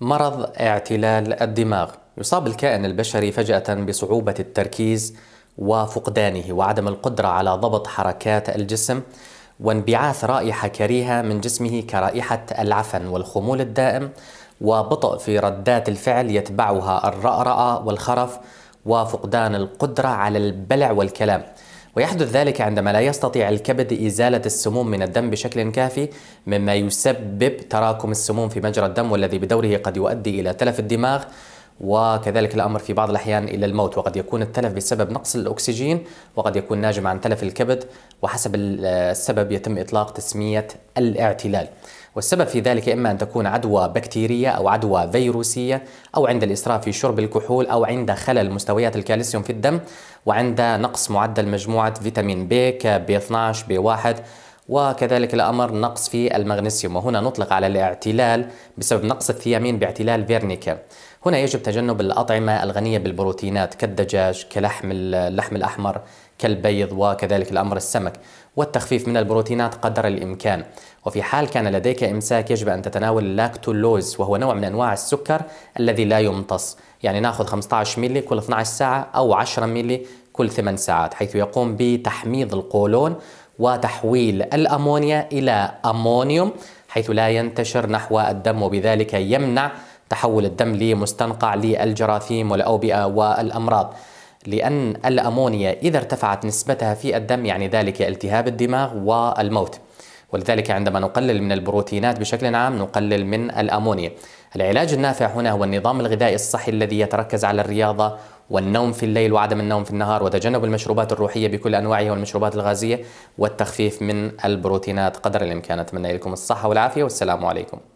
مرض اعتلال الدماغ يصاب الكائن البشري فجأة بصعوبة التركيز وفقدانه وعدم القدرة على ضبط حركات الجسم وانبعاث رائحة كريهة من جسمه كرائحة العفن والخمول الدائم وبطء في ردات الفعل يتبعها الرأرأة والخرف وفقدان القدرة على البلع والكلام ويحدث ذلك عندما لا يستطيع الكبد إزالة السموم من الدم بشكل كافي مما يسبب تراكم السموم في مجرى الدم والذي بدوره قد يؤدي إلى تلف الدماغ وكذلك الأمر في بعض الأحيان إلى الموت وقد يكون التلف بسبب نقص الأكسجين وقد يكون ناجم عن تلف الكبد وحسب السبب يتم إطلاق تسمية الاعتلال والسبب في ذلك إما أن تكون عدوى بكتيرية أو عدوى فيروسية أو عند الإسراف في شرب الكحول أو عند خلل مستويات الكالسيوم في الدم وعند نقص معدل مجموعة فيتامين بي كبي 12 بي 1 وكذلك الأمر نقص في المغنيسيوم وهنا نطلق على الاعتلال بسبب نقص الثيامين باعتلال فيرنيكا هنا يجب تجنب الأطعمة الغنية بالبروتينات كالدجاج كلحم اللحم الأحمر كالبيض وكذلك الأمر السمك والتخفيف من البروتينات قدر الإمكان وفي حال كان لديك إمساك يجب أن تتناول اللاكتولوز وهو نوع من أنواع السكر الذي لا يمتص يعني ناخذ 15 ملي كل 12 ساعة أو 10 ملي كل 8 ساعات حيث يقوم بتحميض القولون وتحويل الأمونيا إلى أمونيوم حيث لا ينتشر نحو الدم وبذلك يمنع تحول الدم لمستنقع للجراثيم والأوبئة والأمراض لأن الأمونيا إذا ارتفعت نسبتها في الدم يعني ذلك التهاب الدماغ والموت ولذلك عندما نقلل من البروتينات بشكل عام نقلل من الأمونيا العلاج النافع هنا هو النظام الغذائي الصحي الذي يتركز على الرياضة والنوم في الليل وعدم النوم في النهار وتجنب المشروبات الروحية بكل أنواعها والمشروبات الغازية والتخفيف من البروتينات قدر الإمكان أتمنى لكم الصحة والعافية والسلام عليكم